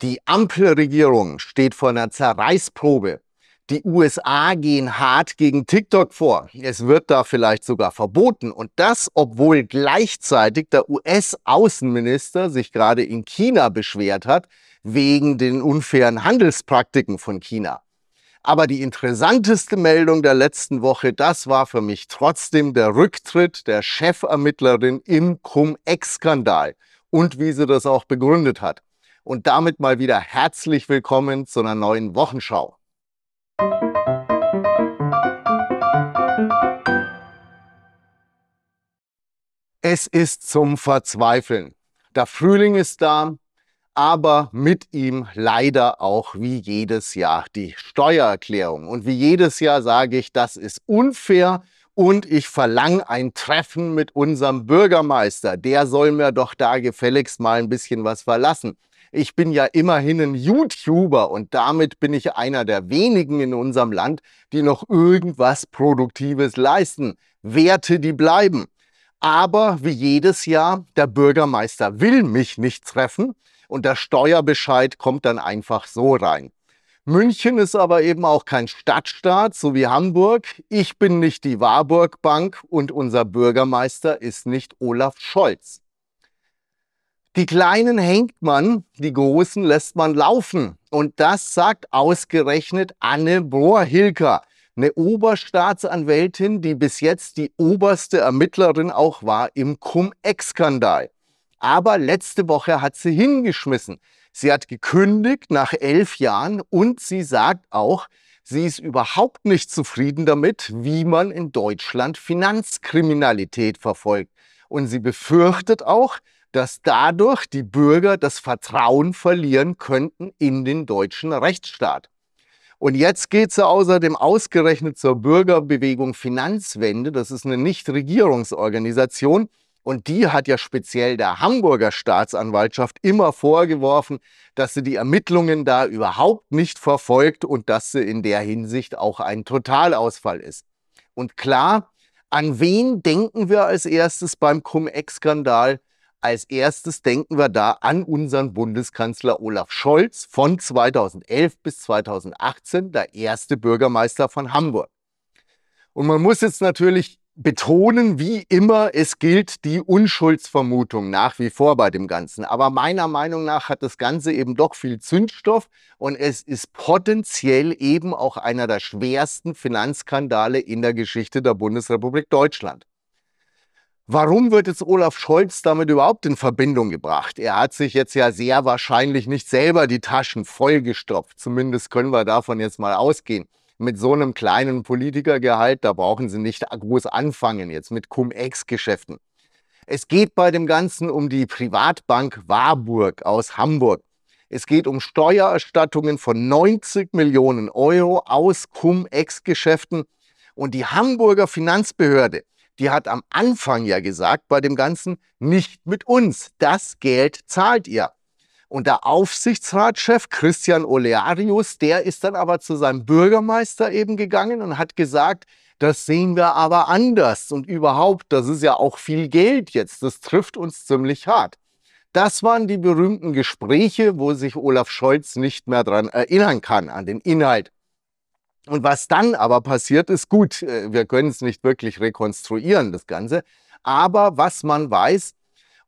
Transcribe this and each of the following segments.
Die Ampelregierung steht vor einer Zerreißprobe. Die USA gehen hart gegen TikTok vor. Es wird da vielleicht sogar verboten. Und das, obwohl gleichzeitig der US-Außenminister sich gerade in China beschwert hat, wegen den unfairen Handelspraktiken von China. Aber die interessanteste Meldung der letzten Woche, das war für mich trotzdem der Rücktritt der Chefermittlerin im Cum-Ex-Skandal und wie sie das auch begründet hat und damit mal wieder herzlich willkommen zu einer neuen Wochenschau. Es ist zum Verzweifeln. Der Frühling ist da, aber mit ihm leider auch wie jedes Jahr die Steuererklärung. Und wie jedes Jahr sage ich, das ist unfair und ich verlange ein Treffen mit unserem Bürgermeister. Der soll mir doch da gefälligst mal ein bisschen was verlassen. Ich bin ja immerhin ein YouTuber und damit bin ich einer der wenigen in unserem Land, die noch irgendwas Produktives leisten. Werte, die bleiben. Aber wie jedes Jahr, der Bürgermeister will mich nicht treffen und der Steuerbescheid kommt dann einfach so rein. München ist aber eben auch kein Stadtstaat, so wie Hamburg. Ich bin nicht die Warburg Bank und unser Bürgermeister ist nicht Olaf Scholz. Die Kleinen hängt man, die Großen lässt man laufen. Und das sagt ausgerechnet Anne bohr hilker eine Oberstaatsanwältin, die bis jetzt die oberste Ermittlerin auch war im Cum-Ex-Skandal. Aber letzte Woche hat sie hingeschmissen. Sie hat gekündigt nach elf Jahren und sie sagt auch, sie ist überhaupt nicht zufrieden damit, wie man in Deutschland Finanzkriminalität verfolgt. Und sie befürchtet auch, dass dadurch die Bürger das Vertrauen verlieren könnten in den deutschen Rechtsstaat. Und jetzt geht es außerdem ausgerechnet zur Bürgerbewegung Finanzwende. Das ist eine Nichtregierungsorganisation. Und die hat ja speziell der Hamburger Staatsanwaltschaft immer vorgeworfen, dass sie die Ermittlungen da überhaupt nicht verfolgt und dass sie in der Hinsicht auch ein Totalausfall ist. Und klar, an wen denken wir als erstes beim Cum-Ex-Skandal? Als erstes denken wir da an unseren Bundeskanzler Olaf Scholz von 2011 bis 2018, der erste Bürgermeister von Hamburg. Und man muss jetzt natürlich betonen, wie immer, es gilt die Unschuldsvermutung nach wie vor bei dem Ganzen. Aber meiner Meinung nach hat das Ganze eben doch viel Zündstoff und es ist potenziell eben auch einer der schwersten Finanzskandale in der Geschichte der Bundesrepublik Deutschland. Warum wird jetzt Olaf Scholz damit überhaupt in Verbindung gebracht? Er hat sich jetzt ja sehr wahrscheinlich nicht selber die Taschen vollgestopft. Zumindest können wir davon jetzt mal ausgehen. Mit so einem kleinen Politikergehalt, da brauchen Sie nicht groß anfangen jetzt mit Cum-Ex-Geschäften. Es geht bei dem Ganzen um die Privatbank Warburg aus Hamburg. Es geht um Steuererstattungen von 90 Millionen Euro aus Cum-Ex-Geschäften. Und die Hamburger Finanzbehörde, die hat am Anfang ja gesagt bei dem Ganzen, nicht mit uns, das Geld zahlt ihr. Und der Aufsichtsratschef Christian Olearius, der ist dann aber zu seinem Bürgermeister eben gegangen und hat gesagt, das sehen wir aber anders. Und überhaupt, das ist ja auch viel Geld jetzt, das trifft uns ziemlich hart. Das waren die berühmten Gespräche, wo sich Olaf Scholz nicht mehr dran erinnern kann, an den Inhalt und was dann aber passiert ist, gut, äh, wir können es nicht wirklich rekonstruieren, das Ganze. Aber was man weiß,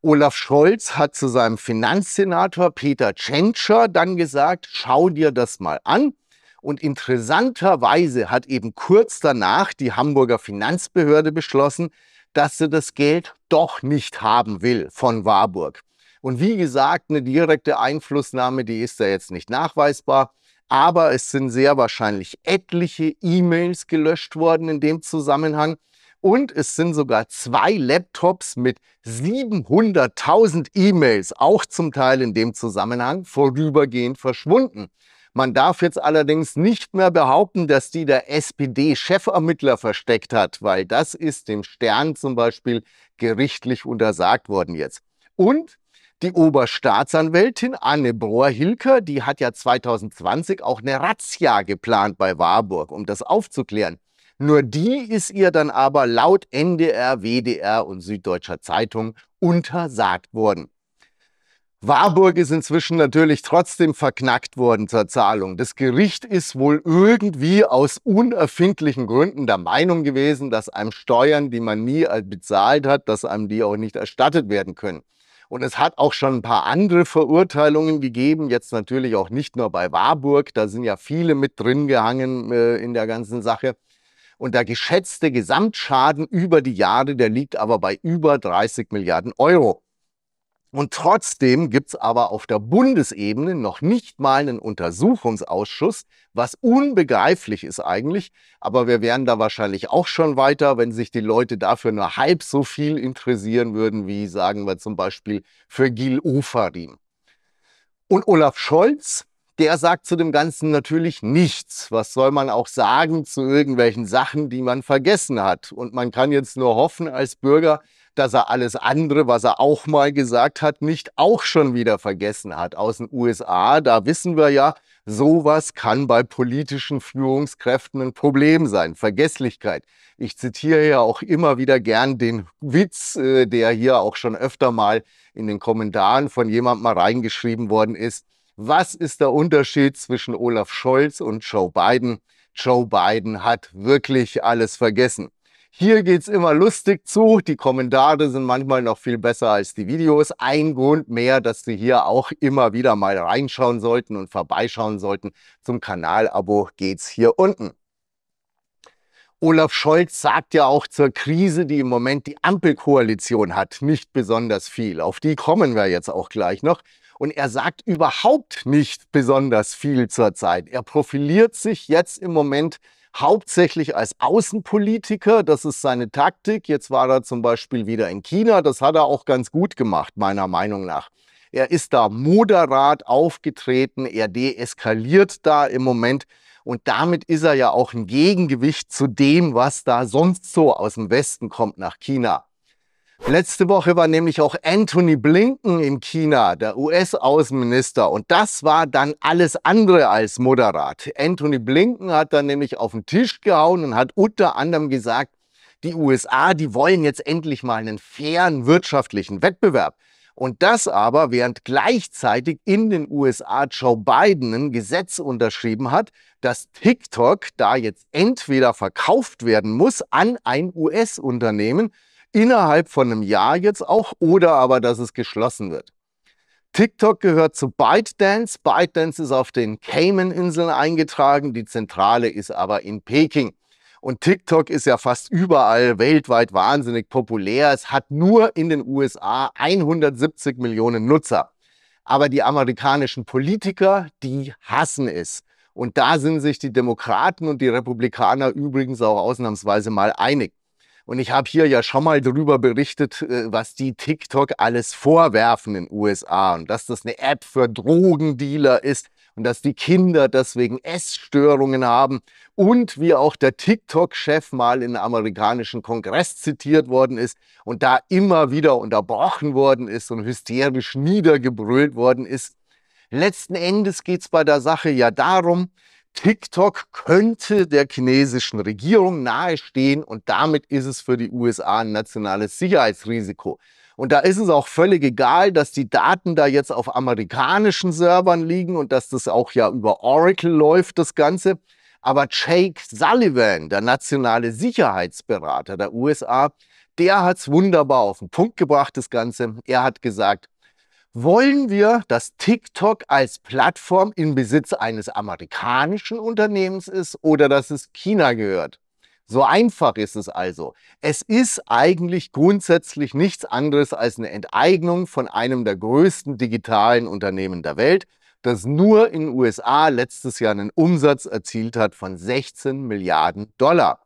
Olaf Scholz hat zu seinem Finanzsenator Peter Tschentscher dann gesagt, schau dir das mal an. Und interessanterweise hat eben kurz danach die Hamburger Finanzbehörde beschlossen, dass sie das Geld doch nicht haben will von Warburg. Und wie gesagt, eine direkte Einflussnahme, die ist da jetzt nicht nachweisbar aber es sind sehr wahrscheinlich etliche E-Mails gelöscht worden in dem Zusammenhang. Und es sind sogar zwei Laptops mit 700.000 E-Mails, auch zum Teil in dem Zusammenhang, vorübergehend verschwunden. Man darf jetzt allerdings nicht mehr behaupten, dass die der SPD-Chefermittler versteckt hat, weil das ist dem Stern zum Beispiel gerichtlich untersagt worden jetzt. Und die Oberstaatsanwältin Anne brohr hilker die hat ja 2020 auch eine Razzia geplant bei Warburg, um das aufzuklären. Nur die ist ihr dann aber laut NDR, WDR und Süddeutscher Zeitung untersagt worden. Warburg ist inzwischen natürlich trotzdem verknackt worden zur Zahlung. Das Gericht ist wohl irgendwie aus unerfindlichen Gründen der Meinung gewesen, dass einem Steuern, die man nie bezahlt hat, dass einem die auch nicht erstattet werden können. Und es hat auch schon ein paar andere Verurteilungen gegeben, jetzt natürlich auch nicht nur bei Warburg, da sind ja viele mit drin gehangen äh, in der ganzen Sache. Und der geschätzte Gesamtschaden über die Jahre, der liegt aber bei über 30 Milliarden Euro. Und trotzdem gibt es aber auf der Bundesebene noch nicht mal einen Untersuchungsausschuss, was unbegreiflich ist eigentlich. Aber wir wären da wahrscheinlich auch schon weiter, wenn sich die Leute dafür nur halb so viel interessieren würden, wie sagen wir zum Beispiel für Gil Ofarim. Und Olaf Scholz, der sagt zu dem Ganzen natürlich nichts. Was soll man auch sagen zu irgendwelchen Sachen, die man vergessen hat? Und man kann jetzt nur hoffen als Bürger, dass er alles andere, was er auch mal gesagt hat, nicht auch schon wieder vergessen hat. Aus den USA, da wissen wir ja, sowas kann bei politischen Führungskräften ein Problem sein. Vergesslichkeit. Ich zitiere ja auch immer wieder gern den Witz, äh, der hier auch schon öfter mal in den Kommentaren von jemandem mal reingeschrieben worden ist. Was ist der Unterschied zwischen Olaf Scholz und Joe Biden? Joe Biden hat wirklich alles vergessen. Hier geht es immer lustig zu. Die Kommentare sind manchmal noch viel besser als die Videos. Ein Grund mehr, dass Sie hier auch immer wieder mal reinschauen sollten und vorbeischauen sollten. Zum Kanalabo es hier unten. Olaf Scholz sagt ja auch zur Krise, die im Moment die Ampelkoalition hat, nicht besonders viel. Auf die kommen wir jetzt auch gleich noch. Und er sagt überhaupt nicht besonders viel zur Zeit. Er profiliert sich jetzt im Moment hauptsächlich als Außenpolitiker. Das ist seine Taktik. Jetzt war er zum Beispiel wieder in China. Das hat er auch ganz gut gemacht, meiner Meinung nach. Er ist da moderat aufgetreten. Er deeskaliert da im Moment. Und damit ist er ja auch ein Gegengewicht zu dem, was da sonst so aus dem Westen kommt nach China. Letzte Woche war nämlich auch Anthony Blinken in China, der US-Außenminister. Und das war dann alles andere als moderat. Anthony Blinken hat dann nämlich auf den Tisch gehauen und hat unter anderem gesagt, die USA, die wollen jetzt endlich mal einen fairen wirtschaftlichen Wettbewerb. Und das aber, während gleichzeitig in den USA Joe Biden ein Gesetz unterschrieben hat, dass TikTok da jetzt entweder verkauft werden muss an ein US-Unternehmen innerhalb von einem Jahr jetzt auch oder aber, dass es geschlossen wird. TikTok gehört zu ByteDance. ByteDance ist auf den Cayman-Inseln eingetragen, die Zentrale ist aber in Peking. Und TikTok ist ja fast überall weltweit wahnsinnig populär. Es hat nur in den USA 170 Millionen Nutzer. Aber die amerikanischen Politiker, die hassen es. Und da sind sich die Demokraten und die Republikaner übrigens auch ausnahmsweise mal einig. Und ich habe hier ja schon mal darüber berichtet, äh, was die TikTok alles vorwerfen in den USA und dass das eine App für Drogendealer ist und dass die Kinder deswegen Essstörungen haben und wie auch der TikTok-Chef mal in einem amerikanischen Kongress zitiert worden ist und da immer wieder unterbrochen worden ist und hysterisch niedergebrüllt worden ist. Letzten Endes geht es bei der Sache ja darum, TikTok könnte der chinesischen Regierung nahestehen und damit ist es für die USA ein nationales Sicherheitsrisiko. Und da ist es auch völlig egal, dass die Daten da jetzt auf amerikanischen Servern liegen und dass das auch ja über Oracle läuft, das Ganze. Aber Jake Sullivan, der nationale Sicherheitsberater der USA, der hat es wunderbar auf den Punkt gebracht, das Ganze. Er hat gesagt, wollen wir, dass TikTok als Plattform in Besitz eines amerikanischen Unternehmens ist oder dass es China gehört? So einfach ist es also. Es ist eigentlich grundsätzlich nichts anderes als eine Enteignung von einem der größten digitalen Unternehmen der Welt, das nur in den USA letztes Jahr einen Umsatz erzielt hat von 16 Milliarden Dollar.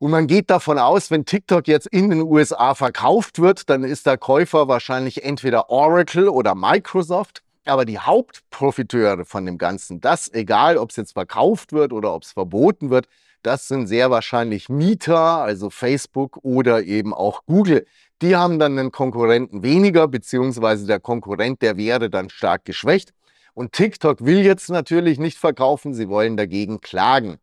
Und man geht davon aus, wenn TikTok jetzt in den USA verkauft wird, dann ist der Käufer wahrscheinlich entweder Oracle oder Microsoft. Aber die Hauptprofiteure von dem Ganzen, das egal, ob es jetzt verkauft wird oder ob es verboten wird, das sind sehr wahrscheinlich Mieter, also Facebook oder eben auch Google. Die haben dann einen Konkurrenten weniger, beziehungsweise der Konkurrent, der wäre dann stark geschwächt. Und TikTok will jetzt natürlich nicht verkaufen, sie wollen dagegen klagen.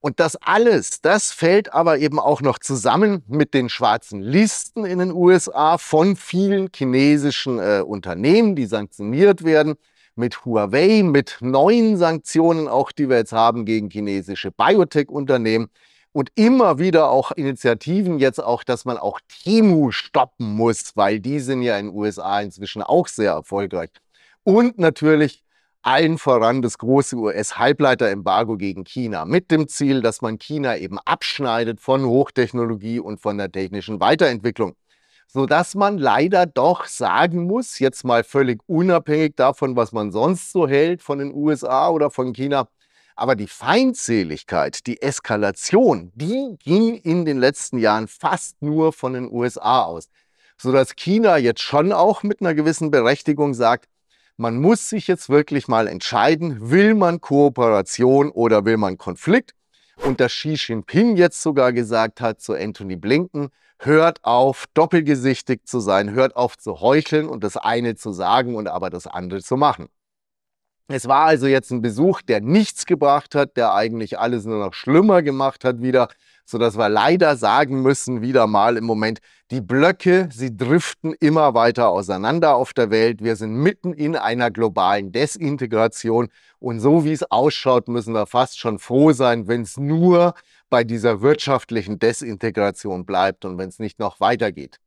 Und das alles, das fällt aber eben auch noch zusammen mit den schwarzen Listen in den USA von vielen chinesischen äh, Unternehmen, die sanktioniert werden, mit Huawei, mit neuen Sanktionen auch, die wir jetzt haben gegen chinesische Biotech-Unternehmen und immer wieder auch Initiativen jetzt auch, dass man auch Temu stoppen muss, weil die sind ja in den USA inzwischen auch sehr erfolgreich. Und natürlich allen voran das große US-Halbleiterembargo gegen China mit dem Ziel, dass man China eben abschneidet von Hochtechnologie und von der technischen Weiterentwicklung. Sodass man leider doch sagen muss, jetzt mal völlig unabhängig davon, was man sonst so hält von den USA oder von China, aber die Feindseligkeit, die Eskalation, die ging in den letzten Jahren fast nur von den USA aus, sodass China jetzt schon auch mit einer gewissen Berechtigung sagt, man muss sich jetzt wirklich mal entscheiden, will man Kooperation oder will man Konflikt? Und dass Xi Jinping jetzt sogar gesagt hat zu Anthony Blinken, hört auf, doppelgesichtig zu sein, hört auf zu heucheln und das eine zu sagen und aber das andere zu machen. Es war also jetzt ein Besuch, der nichts gebracht hat, der eigentlich alles nur noch schlimmer gemacht hat wieder sodass wir leider sagen müssen, wieder mal im Moment, die Blöcke, sie driften immer weiter auseinander auf der Welt. Wir sind mitten in einer globalen Desintegration und so wie es ausschaut, müssen wir fast schon froh sein, wenn es nur bei dieser wirtschaftlichen Desintegration bleibt und wenn es nicht noch weitergeht.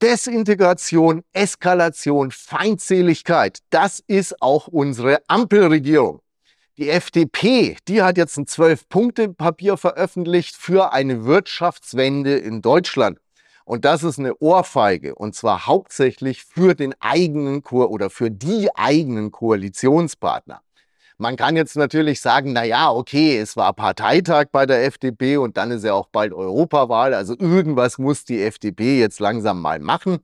Desintegration, Eskalation, Feindseligkeit, das ist auch unsere Ampelregierung. Die FDP, die hat jetzt ein Zwölf-Punkte-Papier veröffentlicht für eine Wirtschaftswende in Deutschland. Und das ist eine Ohrfeige. Und zwar hauptsächlich für den eigenen Ko oder für die eigenen Koalitionspartner. Man kann jetzt natürlich sagen, na ja, okay, es war Parteitag bei der FDP und dann ist ja auch bald Europawahl. Also irgendwas muss die FDP jetzt langsam mal machen.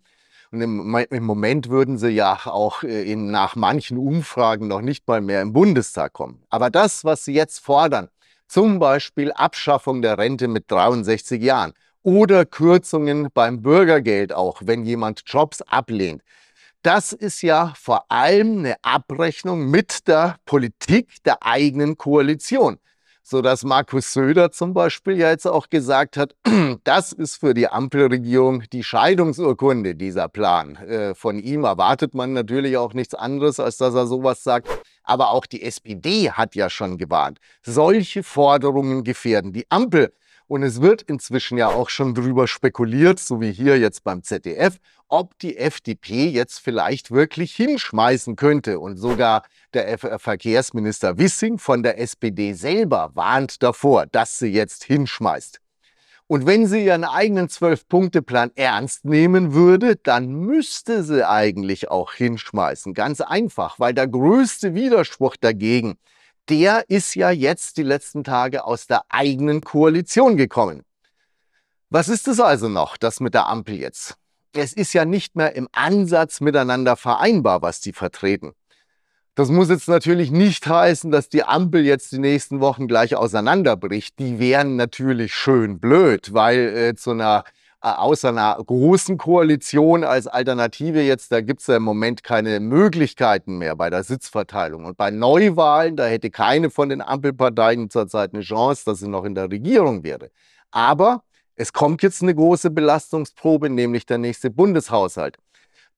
Und im, im Moment würden sie ja auch äh, in, nach manchen Umfragen noch nicht mal mehr im Bundestag kommen. Aber das, was sie jetzt fordern, zum Beispiel Abschaffung der Rente mit 63 Jahren oder Kürzungen beim Bürgergeld auch, wenn jemand Jobs ablehnt, das ist ja vor allem eine Abrechnung mit der Politik der eigenen Koalition so dass Markus Söder zum Beispiel ja jetzt auch gesagt hat, das ist für die Ampelregierung die Scheidungsurkunde, dieser Plan. Äh, von ihm erwartet man natürlich auch nichts anderes, als dass er sowas sagt. Aber auch die SPD hat ja schon gewarnt. Solche Forderungen gefährden die Ampel. Und es wird inzwischen ja auch schon darüber spekuliert, so wie hier jetzt beim ZDF, ob die FDP jetzt vielleicht wirklich hinschmeißen könnte. Und sogar der äh, Verkehrsminister Wissing von der SPD selber warnt davor, dass sie jetzt hinschmeißt. Und wenn sie ihren eigenen Zwölf-Punkte-Plan ernst nehmen würde, dann müsste sie eigentlich auch hinschmeißen. Ganz einfach, weil der größte Widerspruch dagegen der ist ja jetzt die letzten Tage aus der eigenen Koalition gekommen. Was ist es also noch, das mit der Ampel jetzt? Es ist ja nicht mehr im Ansatz miteinander vereinbar, was die vertreten. Das muss jetzt natürlich nicht heißen, dass die Ampel jetzt die nächsten Wochen gleich auseinanderbricht. Die wären natürlich schön blöd, weil äh, zu einer äh, außer einer großen Koalition als Alternative jetzt, da gibt es ja im Moment keine Möglichkeiten mehr bei der Sitzverteilung. Und bei Neuwahlen, da hätte keine von den Ampelparteien zurzeit eine Chance, dass sie noch in der Regierung wäre. Aber es kommt jetzt eine große Belastungsprobe, nämlich der nächste Bundeshaushalt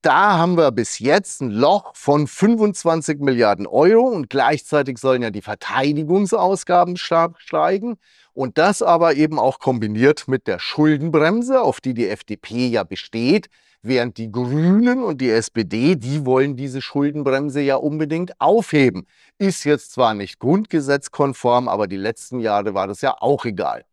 da haben wir bis jetzt ein Loch von 25 Milliarden Euro und gleichzeitig sollen ja die Verteidigungsausgaben steigen. Und das aber eben auch kombiniert mit der Schuldenbremse, auf die die FDP ja besteht, während die Grünen und die SPD, die wollen diese Schuldenbremse ja unbedingt aufheben. Ist jetzt zwar nicht grundgesetzkonform, aber die letzten Jahre war das ja auch egal.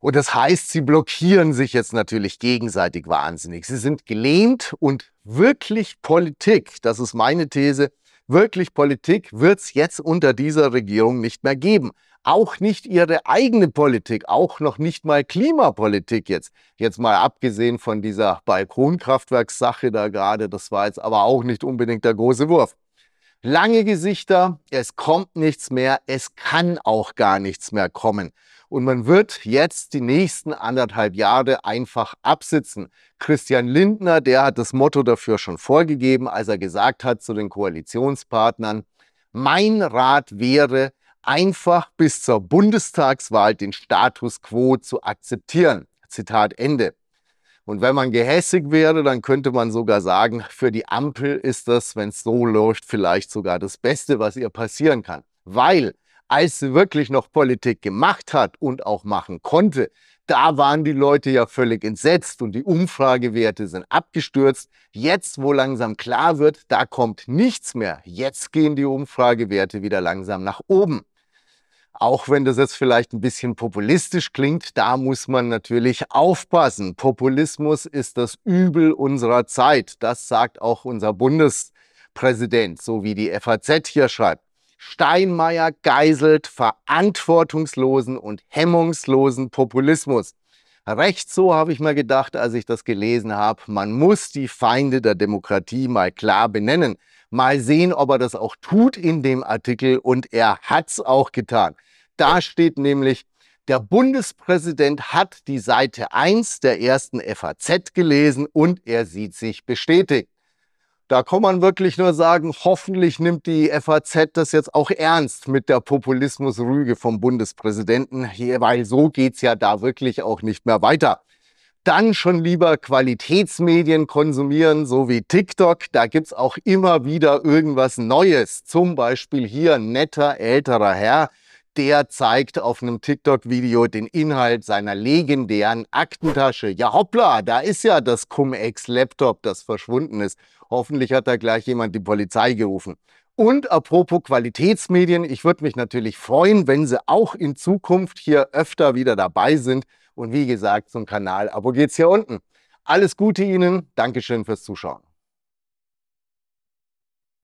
Und das heißt, sie blockieren sich jetzt natürlich gegenseitig wahnsinnig. Sie sind gelähmt und wirklich Politik, das ist meine These, wirklich Politik wird es jetzt unter dieser Regierung nicht mehr geben. Auch nicht ihre eigene Politik, auch noch nicht mal Klimapolitik jetzt. Jetzt mal abgesehen von dieser Balkonkraftwerkssache da gerade, das war jetzt aber auch nicht unbedingt der große Wurf. Lange Gesichter, es kommt nichts mehr, es kann auch gar nichts mehr kommen. Und man wird jetzt die nächsten anderthalb Jahre einfach absitzen. Christian Lindner, der hat das Motto dafür schon vorgegeben, als er gesagt hat zu den Koalitionspartnern, mein Rat wäre, einfach bis zur Bundestagswahl den Status quo zu akzeptieren. Zitat Ende. Und wenn man gehässig wäre, dann könnte man sogar sagen, für die Ampel ist das, wenn es so läuft, vielleicht sogar das Beste, was ihr passieren kann. Weil als sie wirklich noch Politik gemacht hat und auch machen konnte, da waren die Leute ja völlig entsetzt und die Umfragewerte sind abgestürzt. Jetzt, wo langsam klar wird, da kommt nichts mehr. Jetzt gehen die Umfragewerte wieder langsam nach oben. Auch wenn das jetzt vielleicht ein bisschen populistisch klingt, da muss man natürlich aufpassen. Populismus ist das Übel unserer Zeit. Das sagt auch unser Bundespräsident, so wie die FAZ hier schreibt. Steinmeier geiselt verantwortungslosen und hemmungslosen Populismus. Recht so habe ich mal gedacht, als ich das gelesen habe. Man muss die Feinde der Demokratie mal klar benennen. Mal sehen, ob er das auch tut in dem Artikel und er hat es auch getan. Da steht nämlich, der Bundespräsident hat die Seite 1 der ersten FAZ gelesen und er sieht sich bestätigt. Da kann man wirklich nur sagen, hoffentlich nimmt die FAZ das jetzt auch ernst mit der Populismusrüge vom Bundespräsidenten, weil so geht es ja da wirklich auch nicht mehr weiter. Dann schon lieber Qualitätsmedien konsumieren, so wie TikTok. Da gibt es auch immer wieder irgendwas Neues. Zum Beispiel hier netter älterer Herr, der zeigt auf einem TikTok-Video den Inhalt seiner legendären Aktentasche. Ja hoppla, da ist ja das Cum-Ex-Laptop, das verschwunden ist. Hoffentlich hat da gleich jemand die Polizei gerufen. Und apropos Qualitätsmedien, ich würde mich natürlich freuen, wenn Sie auch in Zukunft hier öfter wieder dabei sind. Und wie gesagt, zum Kanal-Abo geht's hier unten. Alles Gute Ihnen, Dankeschön fürs Zuschauen.